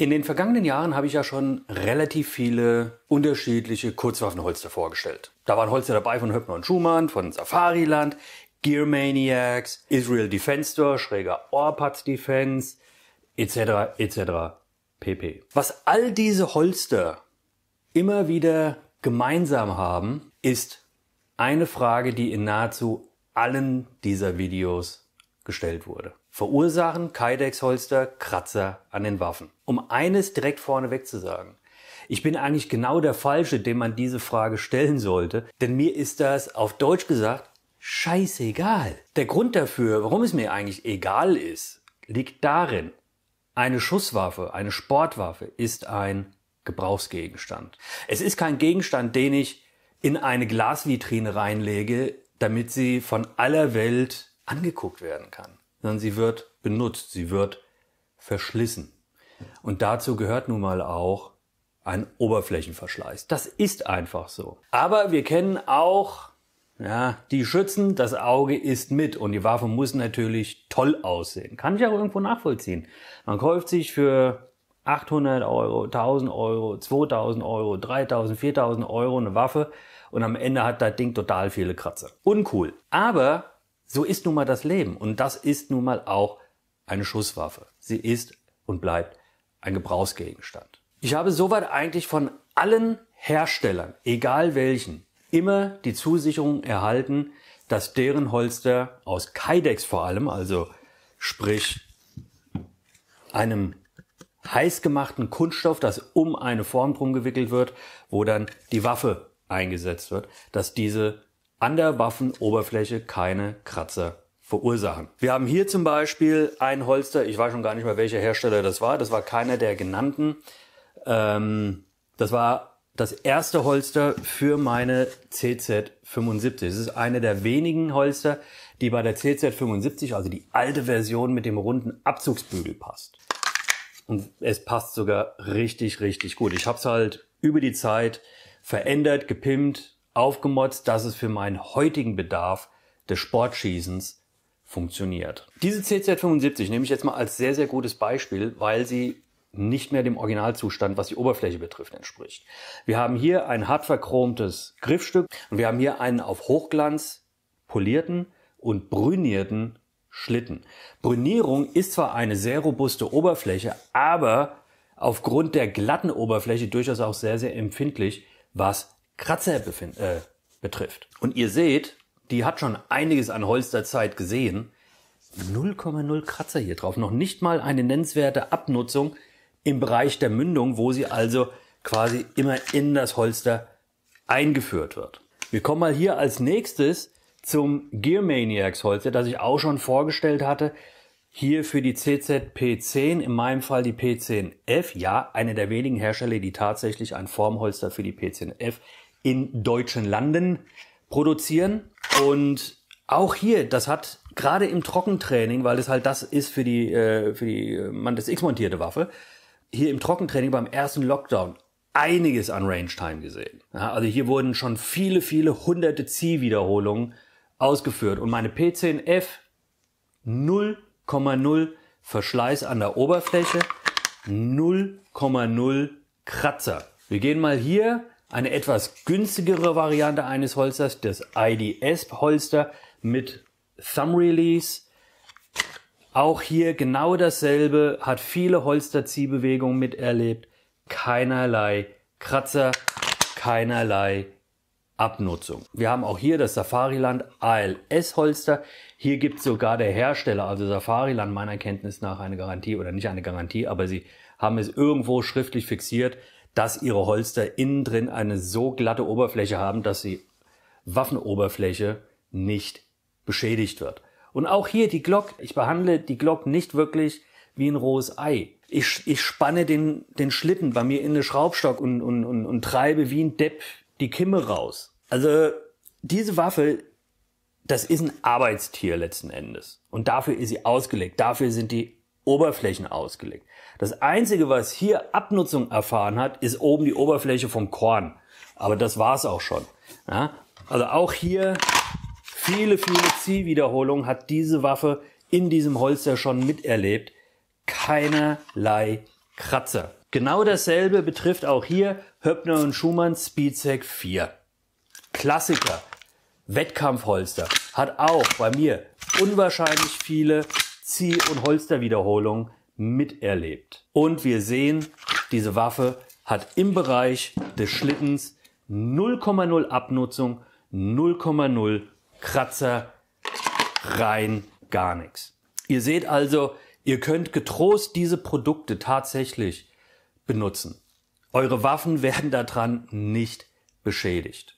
In den vergangenen Jahren habe ich ja schon relativ viele unterschiedliche Kurzwaffenholster vorgestellt. Da waren Holster dabei von Höppner und Schumann, von Safariland, Gear Maniacs, Israel Defense Store, Schräger Orpatz Defense, etc., etc., pp. Was all diese Holster immer wieder gemeinsam haben, ist eine Frage, die in nahezu allen dieser Videos gestellt wurde verursachen Kydex-Holster Kratzer an den Waffen. Um eines direkt vorneweg zu sagen. Ich bin eigentlich genau der Falsche, dem man diese Frage stellen sollte, denn mir ist das auf Deutsch gesagt scheißegal. Der Grund dafür, warum es mir eigentlich egal ist, liegt darin, eine Schusswaffe, eine Sportwaffe ist ein Gebrauchsgegenstand. Es ist kein Gegenstand, den ich in eine Glasvitrine reinlege, damit sie von aller Welt angeguckt werden kann sondern sie wird benutzt, sie wird verschlissen. Und dazu gehört nun mal auch ein Oberflächenverschleiß. Das ist einfach so. Aber wir kennen auch ja, die Schützen, das Auge ist mit und die Waffe muss natürlich toll aussehen. Kann ich auch irgendwo nachvollziehen. Man kauft sich für 800 Euro, 1000 Euro, 2000 Euro, 3000, 4000 Euro eine Waffe und am Ende hat das Ding total viele Kratzer. Uncool. Aber so ist nun mal das Leben und das ist nun mal auch eine Schusswaffe. Sie ist und bleibt ein Gebrauchsgegenstand. Ich habe soweit eigentlich von allen Herstellern, egal welchen, immer die Zusicherung erhalten, dass deren Holster aus Kydex vor allem, also sprich einem heißgemachten Kunststoff, das um eine Form drum gewickelt wird, wo dann die Waffe eingesetzt wird, dass diese an der Waffenoberfläche keine Kratzer verursachen. Wir haben hier zum Beispiel ein Holster, ich weiß schon gar nicht mehr, welcher Hersteller das war, das war keiner der genannten. Ähm, das war das erste Holster für meine CZ75. Es ist eine der wenigen Holster, die bei der CZ75, also die alte Version mit dem runden Abzugsbügel passt. Und es passt sogar richtig, richtig gut. Ich habe es halt über die Zeit verändert, gepimpt, aufgemotzt, dass es für meinen heutigen Bedarf des Sportschießens funktioniert. Diese CZ75 nehme ich jetzt mal als sehr, sehr gutes Beispiel, weil sie nicht mehr dem Originalzustand, was die Oberfläche betrifft, entspricht. Wir haben hier ein hart verchromtes Griffstück und wir haben hier einen auf Hochglanz polierten und brünierten Schlitten. Brünierung ist zwar eine sehr robuste Oberfläche, aber aufgrund der glatten Oberfläche durchaus auch sehr, sehr empfindlich, was Kratzer äh, betrifft. Und ihr seht, die hat schon einiges an Holsterzeit gesehen. 0,0 Kratzer hier drauf. Noch nicht mal eine nennenswerte Abnutzung im Bereich der Mündung, wo sie also quasi immer in das Holster eingeführt wird. Wir kommen mal hier als nächstes zum Gear Maniacs Holster, das ich auch schon vorgestellt hatte. Hier für die CZP10, in meinem Fall die P10F. Ja, eine der wenigen Hersteller, die tatsächlich ein Formholster für die P10F in deutschen Landen produzieren. Und auch hier, das hat gerade im Trockentraining, weil das halt das ist für die, äh, für die äh, man das X montierte Waffe, hier im Trockentraining beim ersten Lockdown einiges an Range Time gesehen. Ja, also hier wurden schon viele, viele hunderte Zielwiederholungen ausgeführt und meine P10F 0,0 Verschleiß an der Oberfläche, 0,0 Kratzer. Wir gehen mal hier eine etwas günstigere Variante eines Holsters, das IDS-Holster mit Thumb Release. Auch hier genau dasselbe, hat viele Holsterziehbewegungen miterlebt, keinerlei Kratzer, keinerlei Abnutzung. Wir haben auch hier das Safariland ALS-Holster. Hier gibt sogar der Hersteller, also Safariland meiner Kenntnis nach eine Garantie oder nicht eine Garantie, aber sie haben es irgendwo schriftlich fixiert, dass ihre Holster innen drin eine so glatte Oberfläche haben, dass die Waffenoberfläche nicht beschädigt wird. Und auch hier die Glock, ich behandle die Glock nicht wirklich wie ein rohes Ei. Ich, ich spanne den, den Schlitten bei mir in den Schraubstock und, und, und, und treibe wie ein Depp die Kimme raus. Also diese Waffe, das ist ein Arbeitstier letzten Endes. Und dafür ist sie ausgelegt. Dafür sind die Oberflächen ausgelegt. Das Einzige, was hier Abnutzung erfahren hat, ist oben die Oberfläche vom Korn. Aber das war's auch schon. Ja? Also auch hier viele, viele Zielwiederholungen hat diese Waffe in diesem Holster schon miterlebt. Keinerlei Kratzer. Genau dasselbe betrifft auch hier Höppner und Schumann Speedsec 4. Klassiker. Wettkampfholster hat auch bei mir unwahrscheinlich viele Zieh- und Holsterwiederholung miterlebt. Und wir sehen, diese Waffe hat im Bereich des Schlittens 0,0 Abnutzung, 0,0 Kratzer, rein gar nichts. Ihr seht also, ihr könnt getrost diese Produkte tatsächlich benutzen. Eure Waffen werden daran nicht beschädigt.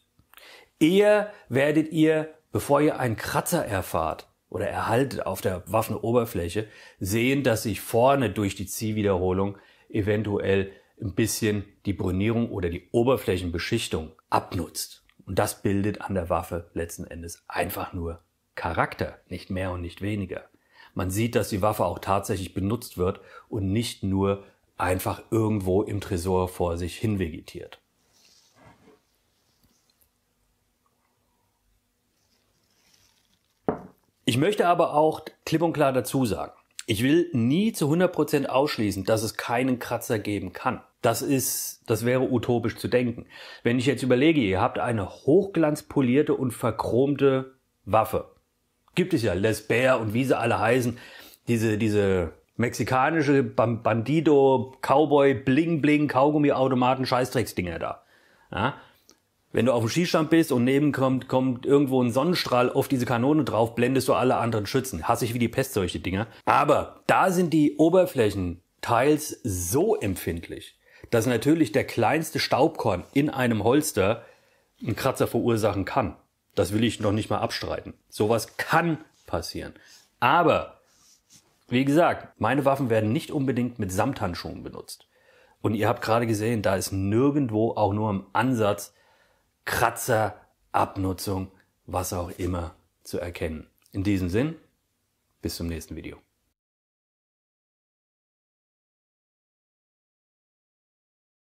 Eher werdet ihr, bevor ihr einen Kratzer erfahrt, oder erhaltet auf der Waffenoberfläche, sehen, dass sich vorne durch die Ziehwiederholung eventuell ein bisschen die Brünierung oder die Oberflächenbeschichtung abnutzt. Und das bildet an der Waffe letzten Endes einfach nur Charakter, nicht mehr und nicht weniger. Man sieht, dass die Waffe auch tatsächlich benutzt wird und nicht nur einfach irgendwo im Tresor vor sich hin vegetiert. Ich möchte aber auch klipp und klar dazu sagen, ich will nie zu 100% ausschließen, dass es keinen Kratzer geben kann. Das ist, das wäre utopisch zu denken. Wenn ich jetzt überlege, ihr habt eine hochglanzpolierte und verchromte Waffe. Gibt es ja, Les Bear und wie sie alle heißen. Diese, diese mexikanische Bandido, Cowboy, Bling Bling, Kaugummi-Automaten, Scheißdrecksdinger da. Ja? Wenn du auf dem Schießstand bist und neben kommt, kommt irgendwo ein Sonnenstrahl auf diese Kanone drauf, blendest du alle anderen Schützen. Hasse ich wie die Pest solche Dinger. Aber da sind die Oberflächen teils so empfindlich, dass natürlich der kleinste Staubkorn in einem Holster einen Kratzer verursachen kann. Das will ich noch nicht mal abstreiten. Sowas kann passieren. Aber, wie gesagt, meine Waffen werden nicht unbedingt mit Samthandschuhen benutzt. Und ihr habt gerade gesehen, da ist nirgendwo auch nur im Ansatz Kratzer, Abnutzung, was auch immer zu erkennen. In diesem Sinn, bis zum nächsten Video.